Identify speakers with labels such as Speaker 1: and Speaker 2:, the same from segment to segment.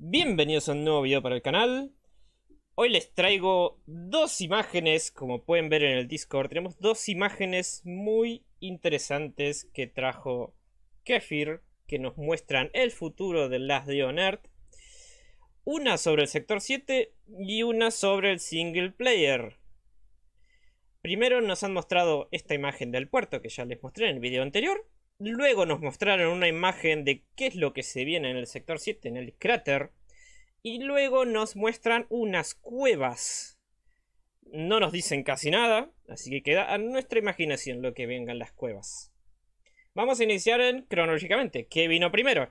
Speaker 1: Bienvenidos a un nuevo video para el canal. Hoy les traigo dos imágenes, como pueden ver en el Discord, tenemos dos imágenes muy interesantes que trajo Kefir, que nos muestran el futuro de las de On Earth. Una sobre el sector 7 y una sobre el single player. Primero nos han mostrado esta imagen del puerto que ya les mostré en el video anterior. Luego nos mostraron una imagen de qué es lo que se viene en el sector 7, en el cráter. Y luego nos muestran unas cuevas. No nos dicen casi nada, así que queda a nuestra imaginación lo que vengan las cuevas. Vamos a iniciar en, cronológicamente. ¿Qué vino primero?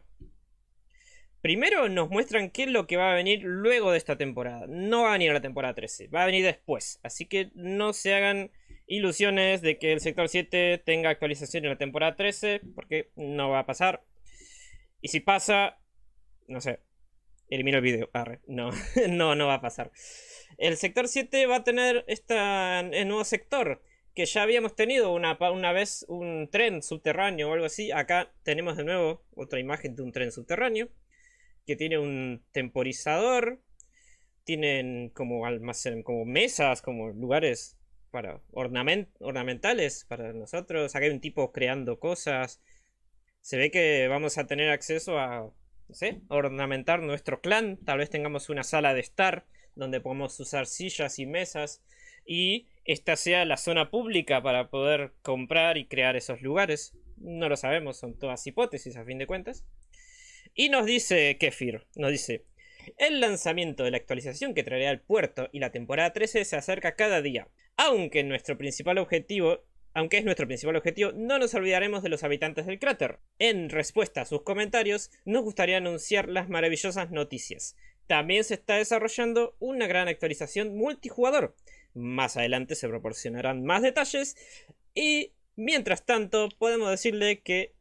Speaker 1: Primero nos muestran qué es lo que va a venir luego de esta temporada. No va a venir la temporada 13, va a venir después. Así que no se hagan ilusiones de que el sector 7 tenga actualización en la temporada 13, porque no va a pasar. Y si pasa, no sé, elimino el video. no, no, no va a pasar. El sector 7 va a tener este el nuevo sector, que ya habíamos tenido una, una vez un tren subterráneo o algo así. Acá tenemos de nuevo otra imagen de un tren subterráneo, que tiene un temporizador. Tienen como almacén, como mesas, como lugares para ornamentales para nosotros. Acá hay un tipo creando cosas. Se ve que vamos a tener acceso a, ornamentar nuestro clan. Tal vez tengamos una sala de estar donde podemos usar sillas y mesas. Y esta sea la zona pública para poder comprar y crear esos lugares. No lo sabemos, son todas hipótesis a fin de cuentas. Y nos dice Kefir, nos dice, el lanzamiento de la actualización que traerá el puerto y la temporada 13 se acerca cada día. Aunque nuestro principal objetivo aunque es nuestro principal objetivo, no nos olvidaremos de los habitantes del cráter. En respuesta a sus comentarios, nos gustaría anunciar las maravillosas noticias. También se está desarrollando una gran actualización multijugador. Más adelante se proporcionarán más detalles y, mientras tanto, podemos decirle que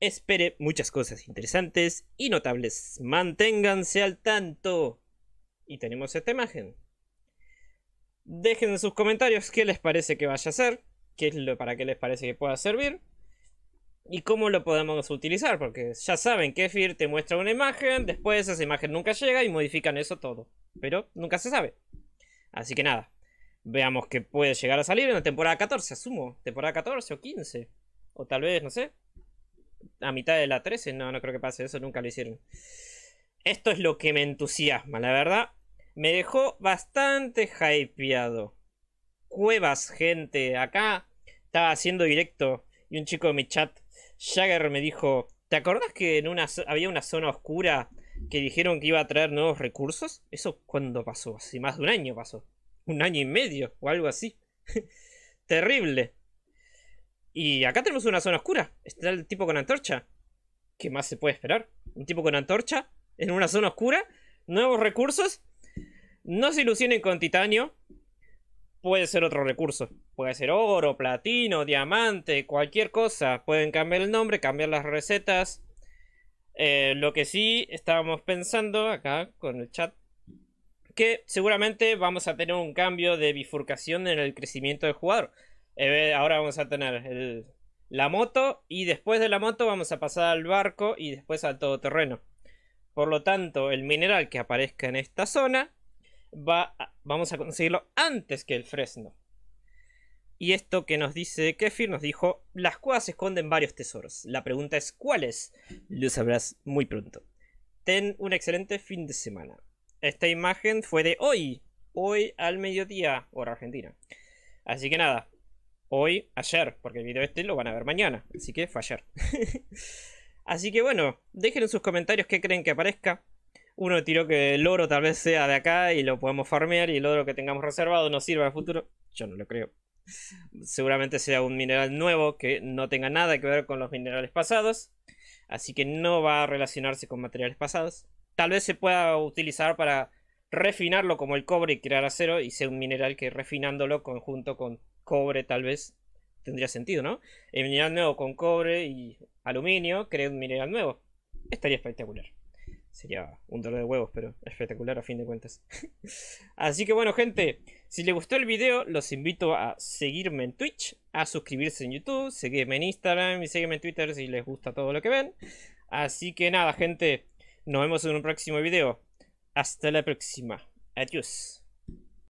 Speaker 1: espere muchas cosas interesantes y notables. Manténganse al tanto. Y tenemos esta imagen. Dejen en sus comentarios qué les parece que vaya a ser, qué es lo para qué les parece que pueda servir y cómo lo podemos utilizar, porque ya saben que te muestra una imagen, después esa imagen nunca llega y modifican eso todo, pero nunca se sabe. Así que nada, veamos que puede llegar a salir en la temporada 14, asumo, temporada 14 o 15, o tal vez, no sé, a mitad de la 13, no, no creo que pase, eso nunca lo hicieron. Esto es lo que me entusiasma, la verdad me dejó bastante hypeado. Cuevas, gente, acá estaba haciendo directo y un chico de mi chat, Jagger, me dijo, ¿te acordás que en una, había una zona oscura que dijeron que iba a traer nuevos recursos? Eso cuando pasó, así más de un año pasó. Un año y medio o algo así. Terrible. Y acá tenemos una zona oscura. Está el tipo con antorcha. ¿Qué más se puede esperar? Un tipo con antorcha en una zona oscura, nuevos recursos no se ilusionen con titanio. Puede ser otro recurso. Puede ser oro, platino, diamante, cualquier cosa. Pueden cambiar el nombre, cambiar las recetas. Eh, lo que sí estábamos pensando acá con el chat. Que seguramente vamos a tener un cambio de bifurcación en el crecimiento del jugador. Eh, ahora vamos a tener la moto y después de la moto vamos a pasar al barco y después al todoterreno. Por lo tanto, el mineral que aparezca en esta zona vamos a conseguirlo antes que el Fresno. Y esto que nos dice Kefir nos dijo, las cuevas esconden varios tesoros. La pregunta es, ¿cuáles? Lo sabrás muy pronto. Ten un excelente fin de semana. Esta imagen fue de hoy, hoy al mediodía, hora argentina. Así que nada, hoy, ayer, porque el video este lo van a ver mañana, así que fue ayer. así que bueno, dejen en sus comentarios qué creen que aparezca, uno tiró que el oro tal vez sea de acá y lo podemos farmear y el oro que tengamos reservado nos sirva en futuro. Yo no lo creo. Seguramente sea un mineral nuevo que no tenga nada que ver con los minerales pasados. Así que no va a relacionarse con materiales pasados. Tal vez se pueda utilizar para refinarlo como el cobre y crear acero y sea un mineral que refinándolo conjunto con cobre tal vez tendría sentido, ¿no? El mineral nuevo con cobre y aluminio crea un mineral nuevo. Estaría espectacular. Sería un dolor de huevos, pero espectacular a fin de cuentas. Así que bueno, gente, si les gustó el video, los invito a seguirme en Twitch, a suscribirse en YouTube, seguirme en Instagram y seguirme en Twitter si les gusta todo lo que ven. Así que nada, gente, nos vemos en un próximo video. Hasta la próxima. Adiós.